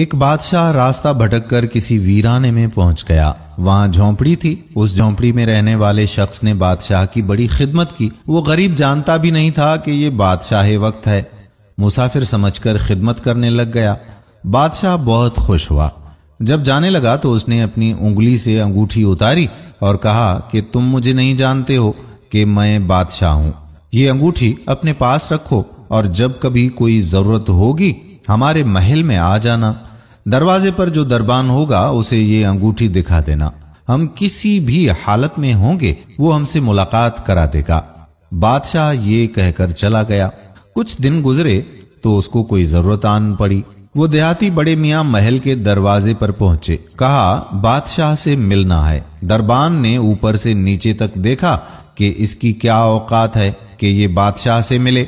एक बादशाह रास्ता भटक कर किसी वीराने में पहुंच गया वहां झोंपड़ी थी उस झोंपड़ी में रहने वाले शख्स ने बादशाह की बड़ी खिदमत की वो गरीब जानता भी नहीं था कि ये बादशाह वक्त है मुसाफिर समझकर खिदमत करने लग गया बादशाह बहुत खुश हुआ जब जाने लगा तो उसने अपनी उंगली से अंगूठी उतारी और कहा कि तुम मुझे नहीं जानते हो कि मैं बादशाह हूं ये अंगूठी अपने पास रखो और जब कभी कोई जरूरत होगी हमारे महल में आ जाना दरवाजे पर जो दरबान होगा उसे ये अंगूठी दिखा देना हम किसी भी हालत में होंगे वो हमसे मुलाकात करा देगा बादशाह ये कहकर चला गया कुछ दिन गुजरे तो उसको कोई जरूरत आन पड़ी वो देहाती बड़े मियाँ महल के दरवाजे पर पहुंचे कहा बादशाह से मिलना है दरबान ने ऊपर से नीचे तक देखा कि इसकी क्या औकात है कि ये बादशाह से मिले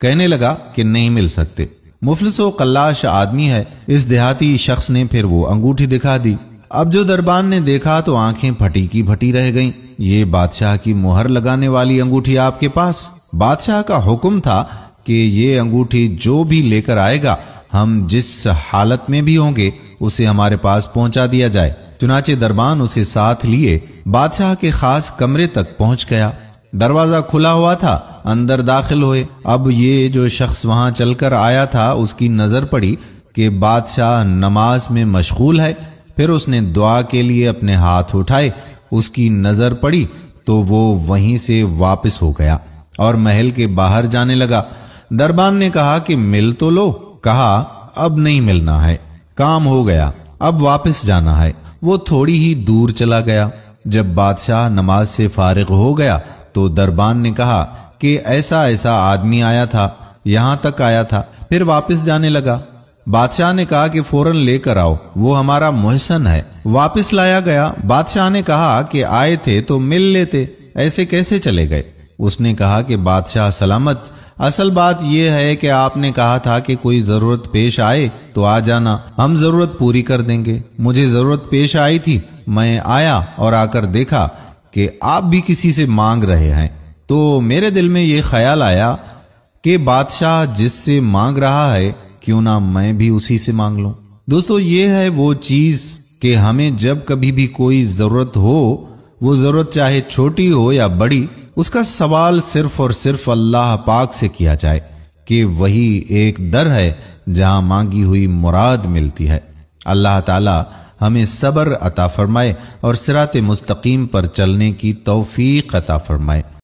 कहने लगा कि नहीं मिल सकते मुफलिस कल्लाश आदमी है इस देहाती शख्स ने फिर वो अंगूठी दिखा दी अब जो दरबान ने देखा तो आंखें फटी की फटी रह गईं। ये बादशाह की मुहर लगाने वाली अंगूठी आपके पास बादशाह का हुक्म था कि ये अंगूठी जो भी लेकर आएगा हम जिस हालत में भी होंगे उसे हमारे पास पहुंचा दिया जाए चुनाचे दरबान उसे साथ लिए बादशाह के खास कमरे तक पहुंच गया दरवाजा खुला हुआ था अंदर दाखिल हुए अब ये जो शख्स वहां चलकर आया था उसकी नजर पड़ी कि बादशाह नमाज में मशगूल है फिर उसने दुआ के लिए अपने हाथ उठाए उसकी नजर पड़ी तो वो वहीं से वापस हो गया और महल के बाहर जाने लगा दरबान ने कहा कि मिल तो लो कहा अब नहीं मिलना है काम हो गया अब वापस जाना है वो थोड़ी ही दूर चला गया जब बादशाह नमाज से फारिग हो गया तो दरबान ने कहा कि ऐसा ऐसा आदमी आया था यहां तक आया था फिर वापस जाने लगा बादशाह ने कहा कि फौरन लेकर आओ वो हमारा मोहसन है वापस लाया गया बादशाह ने कहा कि आए थे तो मिल लेते ऐसे कैसे चले गए उसने कहा कि बादशाह सलामत असल बात यह है कि आपने कहा था कि कोई जरूरत पेश आए तो आ जाना हम जरूरत पूरी कर देंगे मुझे जरूरत पेश आई थी मैं आया और आकर देखा कि आप भी किसी से मांग रहे हैं तो मेरे दिल में ये ख्याल आया कि बादशाह जिससे मांग रहा है क्यों ना मैं भी उसी से मांग लू दोस्तों ये है वो चीज कि हमें जब कभी भी कोई जरूरत हो वो जरूरत चाहे छोटी हो या बड़ी उसका सवाल सिर्फ और सिर्फ अल्लाह पाक से किया जाए कि वही एक दर है जहां मांगी हुई मुराद मिलती है अल्लाह ताला हमें सब्र अता फरमाए और सिरात मुस्तकीम पर चलने की तौफीक अता फरमाए